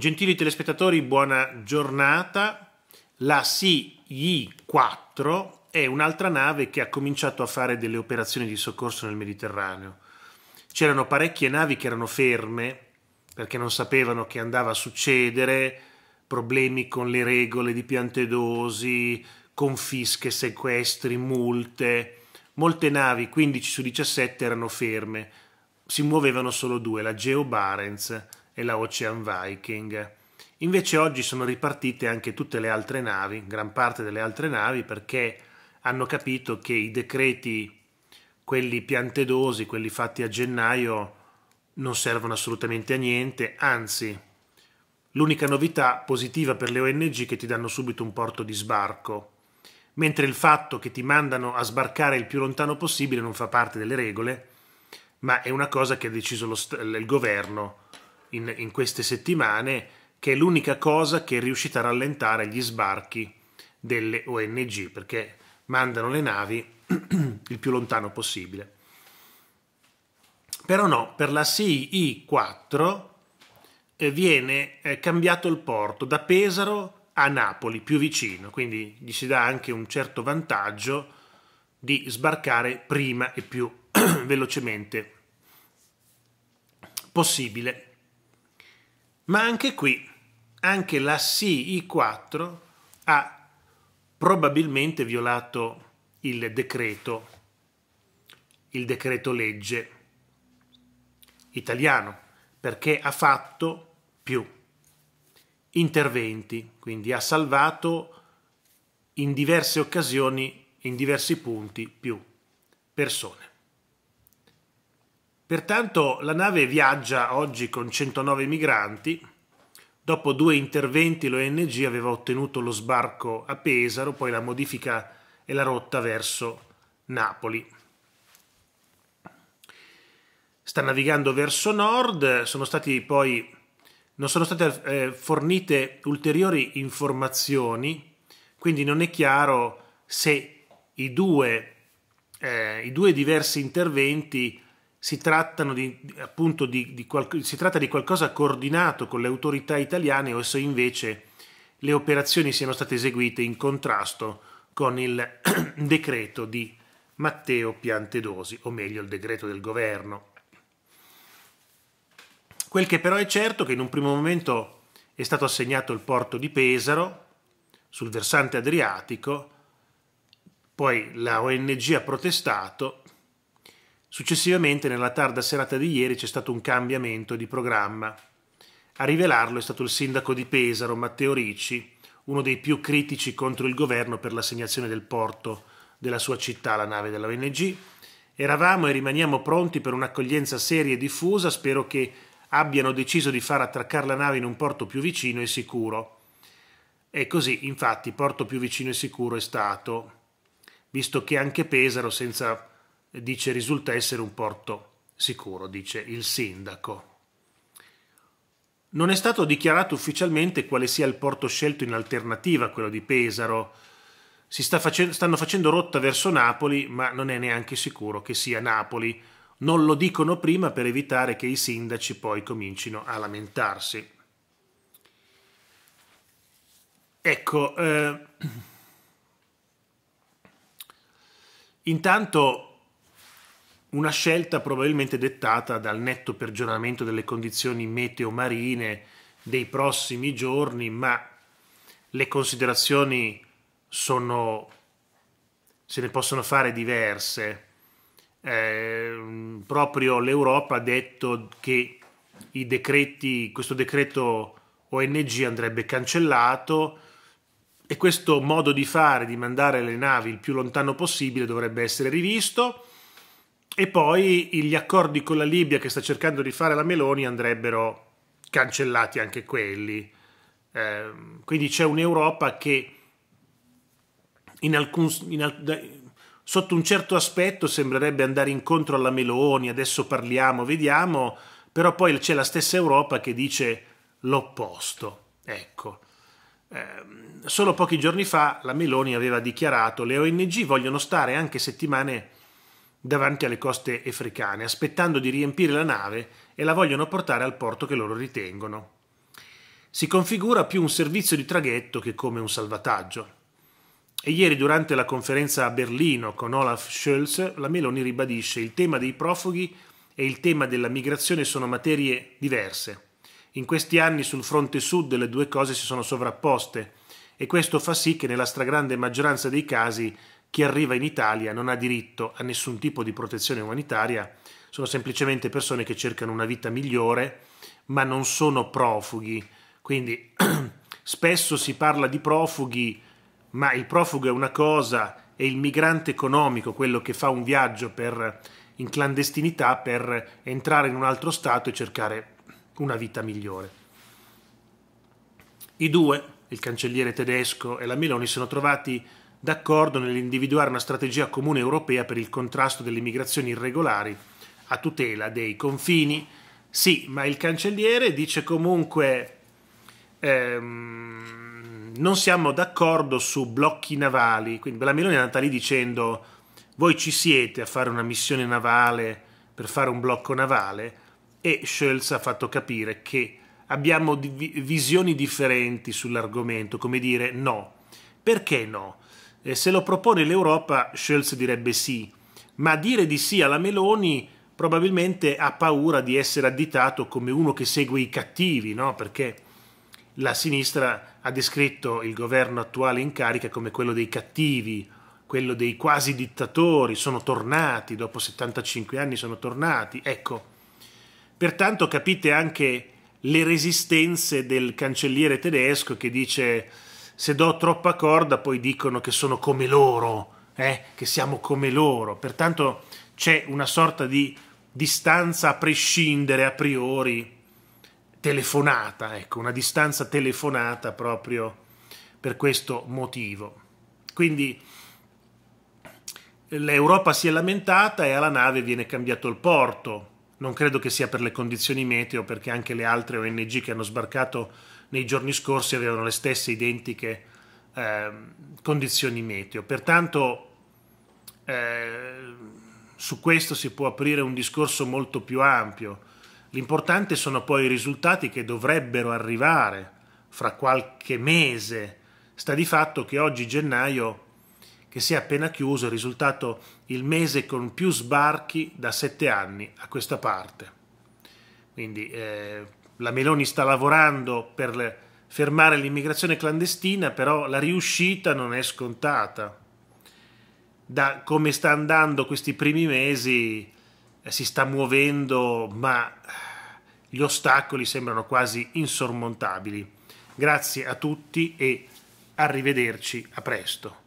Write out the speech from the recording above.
Gentili telespettatori, buona giornata. La CI-4 è un'altra nave che ha cominciato a fare delle operazioni di soccorso nel Mediterraneo. C'erano parecchie navi che erano ferme perché non sapevano che andava a succedere, problemi con le regole di Piantedosi, confische, sequestri, multe. Molte navi, 15 su 17, erano ferme. Si muovevano solo due, la Geo Barents e la Ocean Viking. Invece oggi sono ripartite anche tutte le altre navi, gran parte delle altre navi, perché hanno capito che i decreti, quelli piantedosi, quelli fatti a gennaio, non servono assolutamente a niente, anzi l'unica novità positiva per le ONG è che ti danno subito un porto di sbarco, mentre il fatto che ti mandano a sbarcare il più lontano possibile non fa parte delle regole, ma è una cosa che ha deciso il governo in, in queste settimane, che è l'unica cosa che è riuscita a rallentare gli sbarchi delle ONG, perché mandano le navi il più lontano possibile. Però no, per la CI4 eh, viene eh, cambiato il porto da Pesaro a Napoli, più vicino, quindi gli si dà anche un certo vantaggio di sbarcare prima e più velocemente possibile. Ma anche qui, anche la CI4 ha probabilmente violato il decreto, il decreto legge italiano, perché ha fatto più interventi, quindi ha salvato in diverse occasioni, in diversi punti, più persone. Pertanto la nave viaggia oggi con 109 migranti. Dopo due interventi l'ONG aveva ottenuto lo sbarco a Pesaro, poi la modifica e la rotta verso Napoli. Sta navigando verso nord, sono stati poi non sono state eh, fornite ulteriori informazioni, quindi non è chiaro se i due, eh, i due diversi interventi si, di, appunto, di, di qual- si tratta di qualcosa coordinato con le autorità italiane o se invece le operazioni siano state eseguite in contrasto con il decreto di Matteo Piantedosi, o meglio il decreto del governo. Quel che però è certo è che in un primo momento è stato assegnato il porto di Pesaro sul versante adriatico, poi la ONG ha protestato Successivamente, nella tarda serata di ieri, c'è stato un cambiamento di programma. A rivelarlo è stato il sindaco di Pesaro, Matteo Ricci, uno dei più critici contro il governo per l'assegnazione del porto della sua città alla nave della ONG. Eravamo e rimaniamo pronti per un'accoglienza seria e diffusa, spero che abbiano deciso di far attraccare la nave in un porto più vicino e sicuro. E così, infatti, porto più vicino e sicuro è stato, visto che anche Pesaro, senza dice risulta essere un porto sicuro, dice il sindaco. Non è stato dichiarato ufficialmente quale sia il porto scelto in alternativa a quello di Pesaro. Si sta facendo, stanno facendo rotta verso Napoli, ma non è neanche sicuro che sia Napoli. Non lo dicono prima per evitare che i sindaci poi comincino a lamentarsi. Ecco, eh, intanto una scelta probabilmente dettata dal netto peggioramento delle condizioni meteo marine dei prossimi giorni, ma le considerazioni sono se ne possono fare diverse. Eh, proprio l'Europa ha detto che i decreti, questo decreto ONG andrebbe cancellato e questo modo di fare, di mandare le navi il più lontano possibile, dovrebbe essere rivisto e poi gli accordi con la Libia che sta cercando di fare la Meloni andrebbero cancellati anche quelli. Eh, quindi c'è un'Europa che in alcun, in al, sotto un certo aspetto sembrerebbe andare incontro alla Meloni, adesso parliamo, vediamo, però poi c'è la stessa Europa che dice l'opposto. Ecco. Eh, solo pochi giorni fa la Meloni aveva dichiarato che le ONG vogliono stare anche settimane davanti alle coste africane, aspettando di riempire la nave e la vogliono portare al porto che loro ritengono. Si configura più un servizio di traghetto che come un salvataggio. E ieri durante la conferenza a Berlino con Olaf Scholz, la Meloni ribadisce il tema dei profughi e il tema della migrazione sono materie diverse. In questi anni sul fronte sud le due cose si sono sovrapposte e questo fa sì che nella stragrande maggioranza dei casi chi arriva in Italia non ha diritto a nessun tipo di protezione umanitaria, sono semplicemente persone che cercano una vita migliore, ma non sono profughi. Quindi spesso si parla di profughi, ma il profugo è una cosa e il migrante economico, quello che fa un viaggio per, in clandestinità per entrare in un altro stato e cercare una vita migliore. I due, il cancelliere tedesco e la Meloni, sono trovati d'accordo nell'individuare una strategia comune europea per il contrasto delle migrazioni irregolari a tutela dei confini. Sì, ma il cancelliere dice comunque ehm, non siamo d'accordo su blocchi navali, quindi la Meloni è andata lì dicendo voi ci siete a fare una missione navale per fare un blocco navale e Scholz ha fatto capire che abbiamo visioni differenti sull'argomento, come dire no. Perché no? E se lo propone l'Europa, Scholz direbbe sì, ma dire di sì alla Meloni probabilmente ha paura di essere additato come uno che segue i cattivi, no? perché la sinistra ha descritto il governo attuale in carica come quello dei cattivi, quello dei quasi dittatori, sono tornati, dopo 75 anni sono tornati, ecco. Pertanto capite anche le resistenze del cancelliere tedesco che dice se do troppa corda poi dicono che sono come loro, eh? che siamo come loro, pertanto c'è una sorta di distanza a prescindere a priori telefonata, ecco, una distanza telefonata proprio per questo motivo. Quindi eh, l'Europa si è lamentata e alla nave viene cambiato il porto. Non credo che sia per le condizioni meteo, perché anche le altre ONG che hanno sbarcato nei giorni scorsi avevano le stesse identiche eh, condizioni meteo. Pertanto eh, su questo si può aprire un discorso molto più ampio. L'importante sono poi i risultati che dovrebbero arrivare fra qualche mese. Sta di fatto che oggi gennaio, che si è appena chiuso, è risultato il mese con più sbarchi da sette anni a questa parte. Quindi eh, la Meloni sta lavorando per fermare l'immigrazione clandestina, però la riuscita non è scontata. Da come sta andando questi primi mesi eh, si sta muovendo, ma eh, gli ostacoli sembrano quasi insormontabili. Grazie a tutti e arrivederci a presto.